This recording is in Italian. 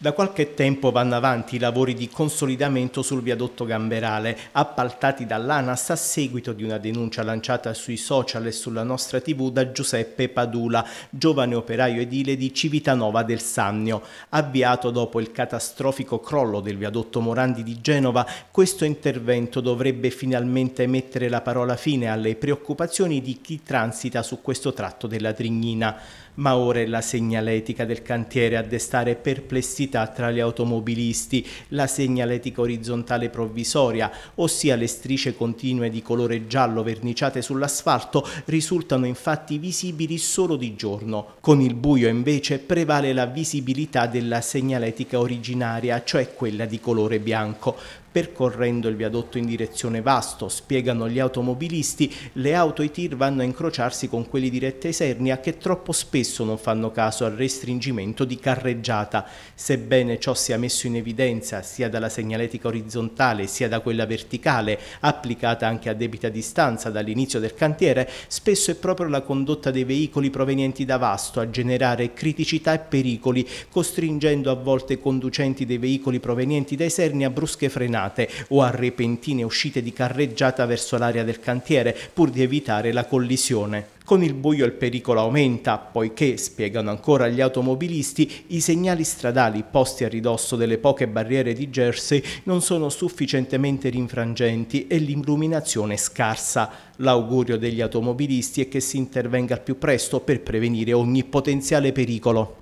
Da qualche tempo vanno avanti i lavori di consolidamento sul viadotto Gamberale, appaltati dall'ANAS a seguito di una denuncia lanciata sui social e sulla nostra tv da Giuseppe Padula, giovane operaio edile di Civitanova del Sannio. Avviato dopo il catastrofico crollo del viadotto Morandi di Genova, questo intervento dovrebbe finalmente mettere la parola fine alle preoccupazioni di chi transita su questo tratto della Trignina. Ma ora è la segnaletica del cantiere a destare perplessità diversità tra gli automobilisti, la segnaletica orizzontale provvisoria, ossia le strisce continue di colore giallo verniciate sull'asfalto, risultano infatti visibili solo di giorno. Con il buio invece prevale la visibilità della segnaletica originaria, cioè quella di colore bianco. Percorrendo il viadotto in direzione Vasto, spiegano gli automobilisti, le auto e tir vanno a incrociarsi con quelli diretti a Isernia che troppo spesso non fanno caso al restringimento di carreggiata. Sebbene ciò sia messo in evidenza sia dalla segnaletica orizzontale sia da quella verticale, applicata anche a debita distanza dall'inizio del cantiere, spesso è proprio la condotta dei veicoli provenienti da Vasto a generare criticità e pericoli, costringendo a volte i conducenti dei veicoli provenienti da Isernia a brusche frenate scatenate o a repentine uscite di carreggiata verso l'area del cantiere pur di evitare la collisione. Con il buio il pericolo aumenta, poiché, spiegano ancora gli automobilisti, i segnali stradali posti a ridosso delle poche barriere di Jersey non sono sufficientemente rinfrangenti e l'illuminazione scarsa. L'augurio degli automobilisti è che si intervenga al più presto per prevenire ogni potenziale pericolo.